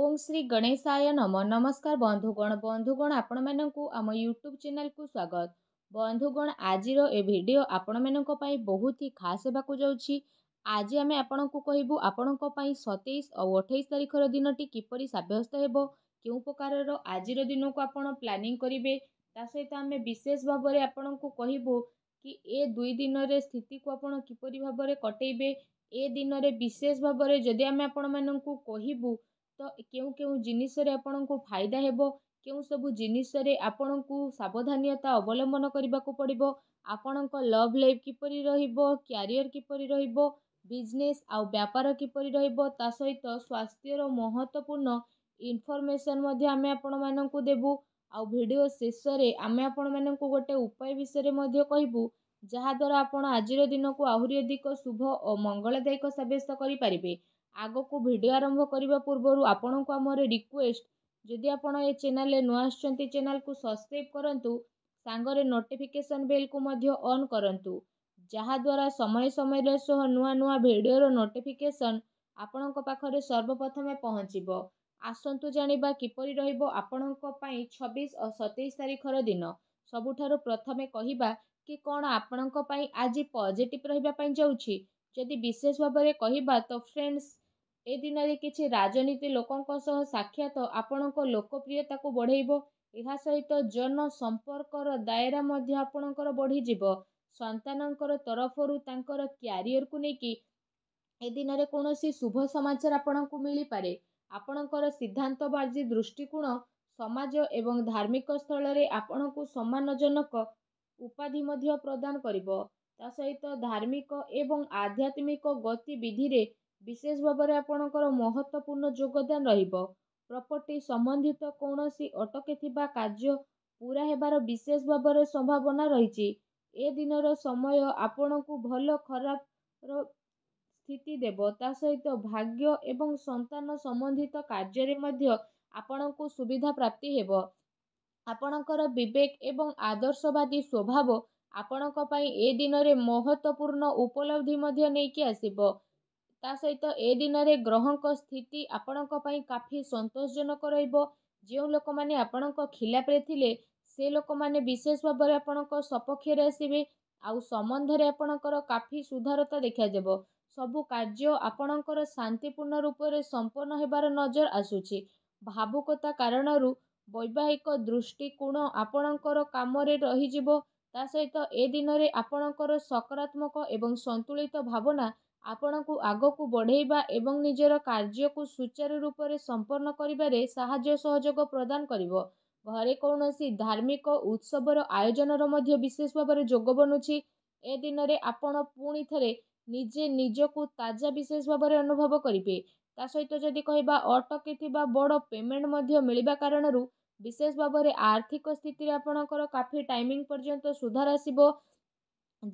ওম শ্রী গণেশায় নম নমস্কার বন্ধুগণ বন্ধুগণ আপনার আম ইউট্ୟୁବ୍ ଚ୍ୟାନେଲ୍କୁ ସ୍ୱାଗତ বন্ধুগণ আজির এ ভিডিও আপনার বহুত হি খাস হওয়া যাচ্ছি আজ আমি আপনার কহবু আপনার সতেইশ ও অঠেইশ তারিখর দিনটি কিপর সাব্যস্ত হব কেউ প্রকারর আজির দিনক আপনার প্ল্যানিং করবে তা সহিত আমি বিশেষ ভাবে আপনার কহবু কি এ দুই দিনের স্থিতিক আপনার কিপর ভাবে কটাইবে এ দিনের বিশেষ ভাবে যদি আমি আপনার কহবু ତ କେଉଁ କେଉଁ ଜିନିଷରେ ଆପଣଙ୍କୁ ଫାଇଦା ହେବ କେଉଁ ସବୁ ଜିନିଷରେ ଆପଣଙ୍କୁ ସାବଧାନତା ଅବଲମ୍ବନ କରିବାକୁ ପଡ଼ିବ ଆପଣଙ୍କ ଲଭ୍ ଲାଇଫ୍ କିପରି ରହିବ କ୍ୟାରିୟର କିପରି ରହିବ ବିଜନେସ୍ ଆଉ ବ୍ୟାପାର କିପରି ରହିବ ତା ସହିତ ସ୍ୱାସ୍ଥ୍ୟର ମହତ୍ୱପୂର୍ଣ୍ଣ ଇନଫର୍ମେସନ୍ ମଧ୍ୟ ଆମେ ଆପଣମାନଙ୍କୁ ଦେବୁ ଆଉ ଭିଡ଼ିଓ ଶେଷରେ ଆମେ ଆପଣମାନଙ୍କୁ ଗୋଟେ ଉପାୟ ବିଷୟରେ ମଧ୍ୟ କହିବୁ ଯାହାଦ୍ୱାରା ଆପଣ ଆଜିର ଦିନକୁ ଆହୁରି ଅଧିକ ଶୁଭ ଓ ମଙ୍ଗଳଦାୟକ ସାବ୍ୟସ୍ତ କରିପାରିବେ ଆଗକୁ ଭିଡ଼ିଓ ଆରମ୍ଭ କରିବା ପୂର୍ବରୁ ଆପଣଙ୍କୁ ଆମର ରିକ୍ୱେଷ୍ଟ ଯଦି ଆପଣ ଏ ଚ୍ୟାନେଲରେ ନୂଆ ଆସିଛନ୍ତି ଚ୍ୟାନେଲକୁ ସବସ୍କ୍ରାଇବ୍ କରନ୍ତୁ ସାଙ୍ଗରେ ନୋଟିଫିକେସନ୍ ବେଲ୍କୁ ମଧ୍ୟ ଅନ୍ କରନ୍ତୁ ଯାହାଦ୍ୱାରା ସମୟ ସମୟର ସହ ନୂଆ ନୂଆ ଭିଡ଼ିଓର ନୋଟିଫିକେସନ୍ ଆପଣଙ୍କ ପାଖରେ ସର୍ବପ୍ରଥମେ ପହଞ୍ଚିବ ଆସନ୍ତୁ ଜାଣିବା କିପରି ରହିବ ଆପଣଙ୍କ ପାଇଁ ଛବିଶ ଓ ସତେଇଶ ତାରିଖର ଦିନ ସବୁଠାରୁ ପ୍ରଥମେ କହିବା କି କ'ଣ ଆପଣଙ୍କ ପାଇଁ ଆଜି ପଜିଟିଭ୍ ରହିବା ପାଇଁ ଯାଉଛି ଯଦି ବିଶେଷ ଭାବରେ କହିବା ତ ଫ୍ରେଣ୍ଡସ୍ ଏ ଦିନରେ କିଛି ରାଜନୀତି ଲୋକଙ୍କ ସହ ସାକ୍ଷାତ ଆପଣଙ୍କ ଲୋକପ୍ରିୟତାକୁ ବଢ଼େଇବ ଏହା ସହିତ ଜନସମ୍ପର୍କର ଦାୟରା ମଧ୍ୟ ଆପଣଙ୍କର ବଢ଼ିଯିବ ସନ୍ତାନଙ୍କର ତରଫରୁ ତାଙ୍କର କ୍ୟାରିୟରକୁ ନେଇକି ଏ ଦିନରେ କୌଣସି ଶୁଭ ସମାଚାର ଆପଣଙ୍କୁ ମିଳିପାରେ ଆପଣଙ୍କର ସିଦ୍ଧାନ୍ତବାଜି ଦୃଷ୍ଟିକୋଣ ସମାଜ ଏବଂ ଧାର୍ମିକ ସ୍ଥଳରେ ଆପଣଙ୍କୁ ସମ୍ମାନଜନକ ଉପାଧି ମଧ୍ୟ ପ୍ରଦାନ କରିବ ତା ସହିତ ଧାର୍ମିକ ଏବଂ ଆଧ୍ୟାତ୍ମିକ ଗତିବିଧିରେ ବିଶେଷ ଭାବରେ ଆପଣଙ୍କର ମହତ୍ତ୍ୱପୂର୍ଣ୍ଣ ଯୋଗଦାନ ରହିବ ପ୍ରପର୍ଟି ସମ୍ବନ୍ଧିତ କୌଣସି ଅଟକିଥିବା କାର୍ଯ୍ୟ ପୁରା ହେବାର ବିଶେଷ ଭାବରେ ସମ୍ଭାବନା ରହିଛି ଏ ଦିନର ସମୟ ଆପଣଙ୍କୁ ଭଲ ଖରାପର ସ୍ଥିତି ଦେବ ତା ସହିତ ଭାଗ୍ୟ ଏବଂ ସନ୍ତାନ ସମ୍ବନ୍ଧିତ କାର୍ଯ୍ୟରେ ମଧ୍ୟ ଆପଣଙ୍କୁ ସୁବିଧା ପ୍ରାପ୍ତି ହେବ ଆପଣଙ୍କର ବିବେକ ଏବଂ ଆଦର୍ଶବାଦୀ ସ୍ୱଭାବ ଆପଣଙ୍କ ପାଇଁ ଏ ଦିନରେ ମହତ୍ତ୍ୱପୂର୍ଣ୍ଣ ଉପଲବ୍ଧି ମଧ୍ୟ ନେଇକି ଆସିବ ତା ସହିତ ଏ ଦିନରେ ଗ୍ରହଙ୍କ ସ୍ଥିତି ଆପଣଙ୍କ ପାଇଁ କାଫି ସନ୍ତୋଷଜନକ ରହିବ ଯେଉଁ ଲୋକମାନେ ଆପଣଙ୍କ ଖିଲାପରେ ଥିଲେ ସେ ଲୋକମାନେ ବିଶେଷ ଭାବରେ ଆପଣଙ୍କ ସପକ୍ଷରେ ଆସିବେ ଆଉ ସମ୍ବନ୍ଧରେ ଆପଣଙ୍କର କାଫି ସୁଧାରତା ଦେଖାଯିବ ସବୁ କାର୍ଯ୍ୟ ଆପଣଙ୍କର ଶାନ୍ତିପୂର୍ଣ୍ଣ ରୂପରେ ସମ୍ପନ୍ନ ହେବାର ନଜର ଆସୁଛି ଭାବୁକତା କାରଣରୁ ବୈବାହିକ ଦୃଷ୍ଟିକୋଣ ଆପଣଙ୍କର କାମରେ ରହିଯିବ ତା ସହିତ ଏ ଦିନରେ ଆପଣଙ୍କର ସକାରାତ୍ମକ ଏବଂ ସନ୍ତୁଳିତ ଭାବନା ଆପଣଙ୍କୁ ଆଗକୁ ବଢ଼େଇବା ଏବଂ ନିଜର କାର୍ଯ୍ୟକୁ ସୁଚାରୁ ରୂପରେ ସମ୍ପନ୍ନ କରିବାରେ ସାହାଯ୍ୟ ସହଯୋଗ ପ୍ରଦାନ କରିବ ଘରେ କୌଣସି ଧାର୍ମିକ ଉତ୍ସବର ଆୟୋଜନର ମଧ୍ୟ ବିଶେଷ ଭାବରେ ଯୋଗ ବନୁଛି ଏ ଦିନରେ ଆପଣ ପୁଣି ଥରେ ନିଜେ ନିଜକୁ ତାଜା ବିଶେଷ ଭାବରେ ଅନୁଭବ କରିବେ ତା ସହିତ ଯଦି କହିବା ଅଟକିଥିବା ବଡ଼ ପେମେଣ୍ଟ ମଧ୍ୟ ମିଳିବା କାରଣରୁ ବିଶେଷ ଭାବରେ ଆର୍ଥିକ ସ୍ଥିତିରେ ଆପଣଙ୍କର କାଫି ଟାଇମିଂ ପର୍ଯ୍ୟନ୍ତ ସୁଧାର ଆସିବ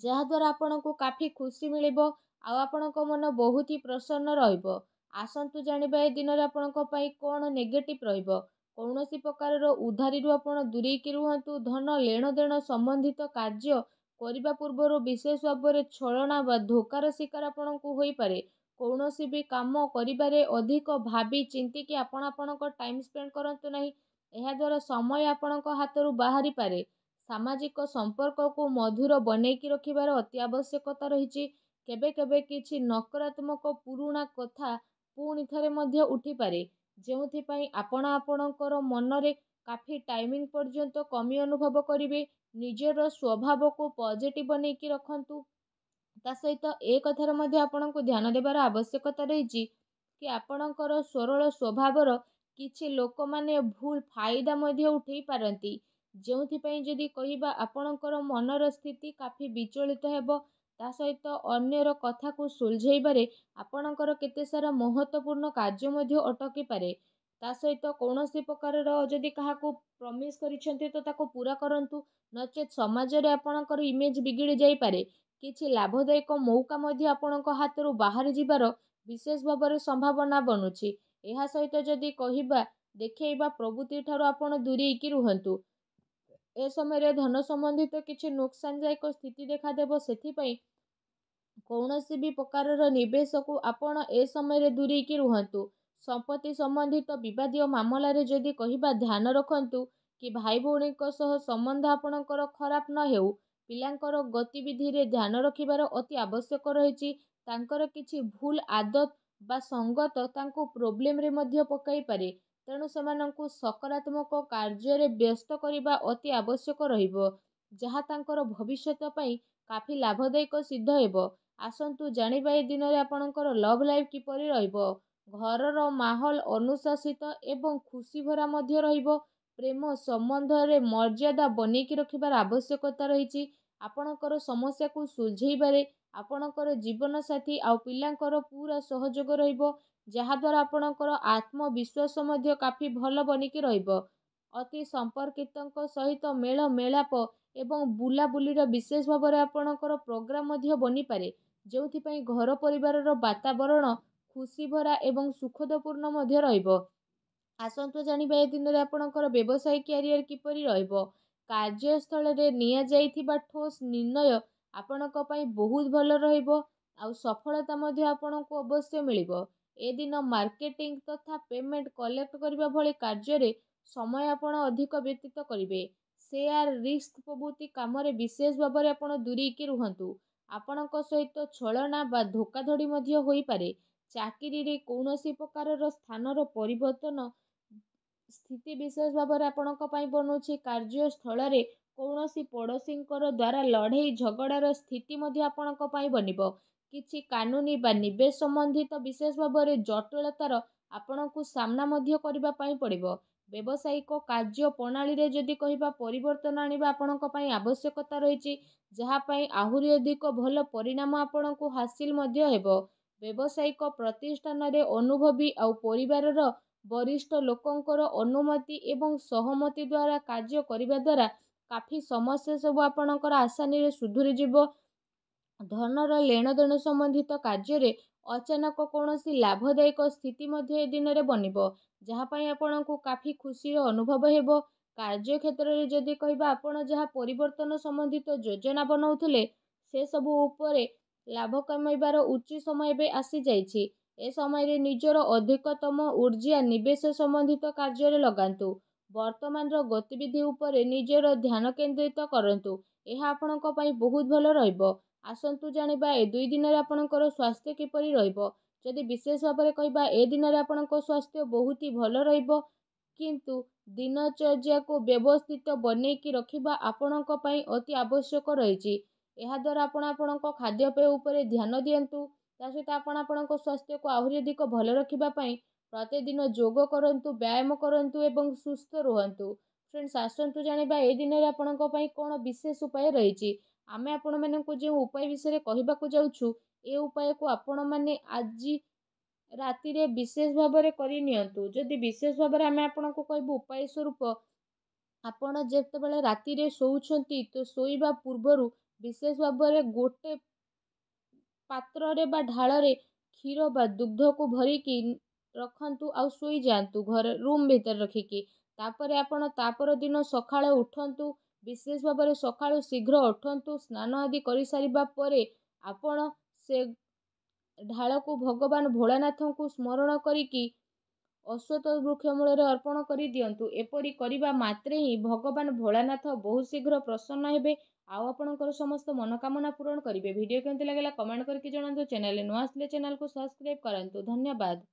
ଯାହାଦ୍ୱାରା ଆପଣଙ୍କୁ କାଫି ଖୁସି ମିଳିବ ଆଉ ଆପଣଙ୍କ ମନ ବହୁତ ହି ପ୍ରସନ୍ନ ରହିବ ଆସନ୍ତୁ ଜାଣିବା ଏ ଦିନରେ ଆପଣଙ୍କ ପାଇଁ କ'ଣ ନେଗେଟିଭ୍ ରହିବ କୌଣସି ପ୍ରକାରର ଉଧାରିରୁ ଆପଣ ଦୂରେଇକି ରୁହନ୍ତୁ ଧନ ଲେଣଦେଣ ସମ୍ବନ୍ଧିତ କାର୍ଯ୍ୟ କରିବା ପୂର୍ବରୁ ବିଶେଷ ଭାବରେ ଛଳନା ବା ଧୋକାର ଶିକାର ଆପଣଙ୍କୁ ହୋଇପାରେ କୌଣସି ବି କାମ କରିବାରେ ଅଧିକ ଭାବି ଚିନ୍ତିକି ଆପଣ ଆପଣଙ୍କ ଟାଇମ୍ ସ୍ପେଣ୍ଡ କରନ୍ତୁ ନାହିଁ ଏହାଦ୍ୱାରା ସମୟ ଆପଣଙ୍କ ହାତରୁ ବାହାରିପାରେ ସାମାଜିକ ସମ୍ପର୍କକୁ ମଧୁର ବନେଇକି ରଖିବାର ଅତି ଆବଶ୍ୟକତା ରହିଛି କେବେ କେବେ କିଛି ନକାରାତ୍ମକ ପୁରୁଣା କଥା ପୁଣି ଥରେ ମଧ୍ୟ ଉଠିପାରେ ଯେଉଁଥିପାଇଁ ଆପଣ ଆପଣଙ୍କର ମନରେ କାଫି ଟାଇମିଂ ପର୍ଯ୍ୟନ୍ତ କମି ଅନୁଭବ କରିବେ ନିଜର ସ୍ୱଭାବକୁ ପଜିଟିଭ୍ ବନେଇକି ରଖନ୍ତୁ ତା ସହିତ ଏ କଥାରେ ମଧ୍ୟ ଆପଣଙ୍କୁ ଧ୍ୟାନ ଦେବାର ଆବଶ୍ୟକତା ରହିଛି କି ଆପଣଙ୍କର ସରଳ ସ୍ୱଭାବର କିଛି ଲୋକମାନେ ଭୁଲ ଫାଇଦା ମଧ୍ୟ ଉଠାଇ ପାରନ୍ତି ଯେଉଁଥିପାଇଁ ଯଦି କହିବା ଆପଣଙ୍କର ମନର ସ୍ଥିତି କାଫି ବିଚଳିତ ହେବ ତା ସହିତ ଅନ୍ୟର କଥାକୁ ସୁଲଝେଇବାରେ ଆପଣଙ୍କର କେତେ ସାରା ମହତ୍ଵପୂର୍ଣ୍ଣ କାର୍ଯ୍ୟ ମଧ୍ୟ ଅଟକି ପାରେ ତା ସହିତ କୌଣସି ପ୍ରକାରର ଯଦି କାହାକୁ ପ୍ରମିସ୍ କରିଛନ୍ତି ତ ତାକୁ ପୁରା କରନ୍ତୁ ନଚେତ୍ ସମାଜରେ ଆପଣଙ୍କର ଇମେଜ୍ ବିଗିଡ଼ି ଯାଇପାରେ କିଛି ଲାଭଦାୟକ ମଉକା ମଧ୍ୟ ଆପଣଙ୍କ ହାତରୁ ବାହାରିଯିବାର ବିଶେଷ ଭାବରେ ସମ୍ଭାବନା ବନୁଛି ଏହା ସହିତ ଯଦି କହିବା ଦେଖେଇବା ପ୍ରଭୃତି ଠାରୁ ଆପଣ ଦୂରେଇକି ରୁହନ୍ତୁ ଏ ସମୟରେ ଧନ ସମ୍ବନ୍ଧିତ କିଛି ନୁକସାନଦାୟକ ସ୍ଥିତି ଦେଖାଦେବ ସେଥିପାଇଁ କୌଣସି ବି ପ୍ରକାରର ନିବେଶକୁ ଆପଣ ଏ ସମୟରେ ଦୂରେଇକି ରୁହନ୍ତୁ ସମ୍ପତ୍ତି ସମ୍ବନ୍ଧିତ ବିବାଦୀୟ ମାମଲାରେ ଯଦି କହିବା ଧ୍ୟାନ ରଖନ୍ତୁ କି ଭାଇ ଭଉଣୀଙ୍କ ସହ ସମ୍ବନ୍ଧ ଆପଣଙ୍କର ଖରାପ ନ ହେଉ ପିଲାଙ୍କର ଗତିବିଧିରେ ଧ୍ୟାନ ରଖିବାର ଅତି ଆବଶ୍ୟକ ରହିଛି ତାଙ୍କର କିଛି ଭୁଲ ଆଦତ ବା ସଙ୍ଗତ ତାଙ୍କୁ ପ୍ରୋବ୍ଲେମରେ ମଧ୍ୟ ପକାଇପାରେ ତେଣୁ ସେମାନଙ୍କୁ ସକାରାତ୍ମକ କାର୍ଯ୍ୟରେ ବ୍ୟସ୍ତ କରିବା ଅତି ଆବଶ୍ୟକ ରହିବ ଯାହା ତାଙ୍କର ଭବିଷ୍ୟତ ପାଇଁ କାଫି ଲାଭଦାୟକ ସିଦ୍ଧ ହେବ ଆସନ୍ତୁ ଜାଣିବା ଏ ଦିନରେ ଆପଣଙ୍କର ଲଭ୍ ଲାଇଫ୍ କିପରି ରହିବ ଘରର ମାହୋଲ ଅନୁଶାସିତ ଏବଂ ଖୁସି ଭରା ମଧ୍ୟ ରହିବ ପ୍ରେମ ସମ୍ବନ୍ଧରେ ମର୍ଯ୍ୟାଦା ବନେଇକି ରଖିବାର ଆବଶ୍ୟକତା ରହିଛି ଆପଣଙ୍କର ସମସ୍ୟାକୁ ସୁଝେଇବାରେ ଆପଣଙ୍କର ଜୀବନସାଥୀ ଆଉ ପିଲାଙ୍କର ପୁରା ସହଯୋଗ ରହିବ ଯାହାଦ୍ୱାରା ଆପଣଙ୍କର ଆତ୍ମବିଶ୍ୱାସ ମଧ୍ୟ କାଫି ଭଲ ବନିକି ରହିବ ଅତି ସମ୍ପର୍କିତଙ୍କ ସହିତ ମେଳ ମେଳାପ ଏବଂ ବୁଲାବୁଲିର ବିଶେଷ ଭାବରେ ଆପଣଙ୍କର ପ୍ରୋଗ୍ରାମ୍ ମଧ୍ୟ ବନିପାରେ ଯେଉଁଥିପାଇଁ ଘର ପରିବାରର ବାତାବରଣ ଖୁସିଭରା ଏବଂ ସୁଖଦପୂର୍ଣ୍ଣ ମଧ୍ୟ ରହିବ ଆସନ୍ତୁ ଜାଣିବା ଏ ଦିନରେ ଆପଣଙ୍କର ବ୍ୟବସାୟ କ୍ୟାରିୟର କିପରି ରହିବ କାର୍ଯ୍ୟସ୍ଥଳରେ ନିଆଯାଇଥିବା ଠୋସ୍ ନିର୍ଣ୍ଣୟ ଆପଣଙ୍କ ପାଇଁ ବହୁତ ଭଲ ରହିବ ଆଉ ସଫଳତା ମଧ୍ୟ ଆପଣଙ୍କୁ ଅବଶ୍ୟ ମିଳିବ ଏ ଦିନ ମାର୍କେଟିଂ ତଥା ପେମେଣ୍ଟ କଲେକ୍ଟ କରିବା ଭଳି କାର୍ଯ୍ୟରେ ସମୟ ଆପଣ ଅଧିକ ବ୍ୟତୀତ କରିବେ ସେୟାର ରିସ୍କ ପ୍ରଭୃତି କାମରେ ବିଶେଷ ଭାବରେ ଆପଣ ଦୂରେଇକି ରୁହନ୍ତୁ ଆପଣଙ୍କ ସହିତ ଛଳନା ବା ଧୋକାଧଡ଼ି ମଧ୍ୟ ହୋଇପାରେ ଚାକିରିରେ କୌଣସି ପ୍ରକାରର ସ୍ଥାନର ପରିବର୍ତ୍ତନ ସ୍ଥିତି ବିଶେଷ ଭାବରେ ଆପଣଙ୍କ ପାଇଁ ବନଉଛି କାର୍ଯ୍ୟସ୍ଥଳରେ କୌଣସି ପଡ଼ୋଶୀଙ୍କର ଦ୍ୱାରା ଲଢ଼େଇ ଝଗଡ଼ାର ସ୍ଥିତି ମଧ୍ୟ ଆପଣଙ୍କ ପାଇଁ ବନିବ କିଛି କାନୁନି ବା ନିବେଶ ସମ୍ବନ୍ଧିତ ବିଶେଷ ଭାବରେ ଜଟିଳତାର ଆପଣଙ୍କୁ ସାମ୍ନା ମଧ୍ୟ କରିବା ପାଇଁ ପଡ଼ିବ ବ୍ୟବସାୟିକ କାର୍ଯ୍ୟ ପ୍ରଣାଳୀରେ ଯଦି କହିବା ପରିବର୍ତ୍ତନ ଆଣିବା ଆପଣଙ୍କ ପାଇଁ ଆବଶ୍ୟକତା ରହିଛି ଯାହା ପାଇଁ ଆହୁରି ଅଧିକ ଭଲ ପରିଣାମ ଆପଣଙ୍କୁ ହାସିଲ ମଧ୍ୟ ହେବ ବ୍ୟବସାୟିକ ପ୍ରତିଷ୍ଠାନରେ ଅନୁଭବୀ ଆଉ ପରିବାରର ବରିଷ୍ଠ ଲୋକଙ୍କର ଅନୁମତି ଏବଂ ସହମତି ଦ୍ୱାରା କାର୍ଯ୍ୟ କରିବା ଦ୍ୱାରା କାଫି ସମସ୍ୟା ସବୁ ଆପଣଙ୍କର ଆସାନିରେ ସୁଧୁରିଯିବ ଧନର ଲେଣଦେଣ ସମ୍ବନ୍ଧିତ କାର୍ଯ୍ୟରେ ଅଚାନକ କୌଣସି ଲାଭଦାୟକ ସ୍ଥିତି ମଧ୍ୟ ଏ ଦିନରେ ବନିବ ଯାହା ପାଇଁ ଆପଣଙ୍କୁ କାଫି ଖୁସିର ଅନୁଭବ ହେବ କାର୍ଯ୍ୟକ୍ଷେତ୍ରରେ ଯଦି କହିବା ଆପଣ ଯାହା ପରିବର୍ତ୍ତନ ସମ୍ବନ୍ଧିତ ଯୋଜନା ବନାଉଥିଲେ ସେସବୁ ଉପରେ ଲାଭ କମାଇବାର ଉଚିତ ସମୟ ଏବେ ଆସିଯାଇଛି ଏ ସମୟରେ ନିଜର ଅଧିକତମ ଉର୍ଜା ନିବେଶ ସମ୍ବନ୍ଧିତ କାର୍ଯ୍ୟରେ ଲଗାନ୍ତୁ ବର୍ତ୍ତମାନର ଗତିବିଧି ଉପରେ ନିଜର ଧ୍ୟାନ କେନ୍ଦ୍ରିତ କରନ୍ତୁ ଏହା ଆପଣଙ୍କ ପାଇଁ ବହୁତ ଭଲ ରହିବ ଆସନ୍ତୁ ଜାଣିବା ଏ ଦୁଇ ଦିନରେ ଆପଣଙ୍କର ସ୍ୱାସ୍ଥ୍ୟ କିପରି ରହିବ ଯଦି ବିଶେଷ ଭାବରେ କହିବା ଏ ଦିନରେ ଆପଣଙ୍କ ସ୍ୱାସ୍ଥ୍ୟ ବହୁତ ହି ଭଲ ରହିବ କିନ୍ତୁ ଦିନଚର୍ଯ୍ୟାକୁ ବ୍ୟବସ୍ଥିତ ବନେଇକି ରଖିବା ଆପଣଙ୍କ ପାଇଁ ଅତି ଆବଶ୍ୟକ ରହିଛି ଏହାଦ୍ୱାରା ଆପଣ ଆପଣଙ୍କ ଖାଦ୍ୟପେୟ ଉପରେ ଧ୍ୟାନ ଦିଅନ୍ତୁ ତା ସହିତ ଆପଣ ଆପଣଙ୍କ ସ୍ୱାସ୍ଥ୍ୟକୁ ଆହୁରି ଅଧିକ ଭଲ ରଖିବା ପାଇଁ ପ୍ରତିଦିନ ଯୋଗ କରନ୍ତୁ ବ୍ୟାୟାମ କରନ୍ତୁ ଏବଂ ସୁସ୍ଥ ରୁହନ୍ତୁ ଫ୍ରେଣ୍ଡସ୍ ଆସନ୍ତୁ ଜାଣିବା ଏ ଦିନରେ ଆପଣଙ୍କ ପାଇଁ କ'ଣ ବିଶେଷ ଉପାୟ ରହିଛି ଆମେ ଆପଣମାନଙ୍କୁ ଯେଉଁ ଉପାୟ ବିଷୟରେ କହିବାକୁ ଯାଉଛୁ ଏ ଉପାୟକୁ ଆପଣମାନେ ଆଜି ରାତିରେ ବିଶେଷ ଭାବରେ କରିନିଅନ୍ତୁ ଯଦି ବିଶେଷ ଭାବରେ ଆମେ ଆପଣଙ୍କୁ କହିବୁ ଉପାୟ ସ୍ୱରୂପ ଆପଣ ଯେତେବେଳେ ରାତିରେ ଶୋଉଛନ୍ତି ତ ଶୋଇବା ପୂର୍ବରୁ ବିଶେଷ ଭାବରେ ଗୋଟେ ପାତ୍ରରେ ବା ଢାଳରେ କ୍ଷୀର ବା ଦୁଗ୍ଧକୁ ଭରିକି ରଖନ୍ତୁ ଆଉ ଶୋଇଯାଆନ୍ତୁ ଘରେ ରୁମ୍ ଭିତରେ ରଖିକି ତାପରେ ଆପଣ ତାପର ଦିନ ସକାଳେ ଉଠନ୍ତୁ ବିଶେଷ ଭାବରେ ସକାଳୁ ଶୀଘ୍ର ଉଠନ୍ତୁ ସ୍ନାନ ଆଦି କରିସାରିବା ପରେ ଆପଣ ସେ ଢାଳକୁ ଭଗବାନ ଭୋଳାନାଥଙ୍କୁ ସ୍ମରଣ କରିକି ଅଶ୍ୱତ ବୃକ୍ଷ ମୂଳରେ ଅର୍ପଣ କରି ଦିଅନ୍ତୁ ଏପରି କରିବା ମାତ୍ରେ ହିଁ ଭଗବାନ ଭୋଳାନାଥ ବହୁ ଶୀଘ୍ର ପ୍ରସନ୍ନ ହେବେ ଆଉ ଆପଣଙ୍କର ସମସ୍ତ ମନୋକାମନା ପୂରଣ କରିବେ ଭିଡ଼ିଓ କେମିତି ଲାଗିଲା କମେଣ୍ଟ କରିକି ଜଣାନ୍ତୁ ଚ୍ୟାନେଲ୍ ନୂଆ ଆସିଲେ ଚ୍ୟାନେଲ୍କୁ ସବସ୍କ୍ରାଇବ୍ କରନ୍ତୁ ଧନ୍ୟବାଦ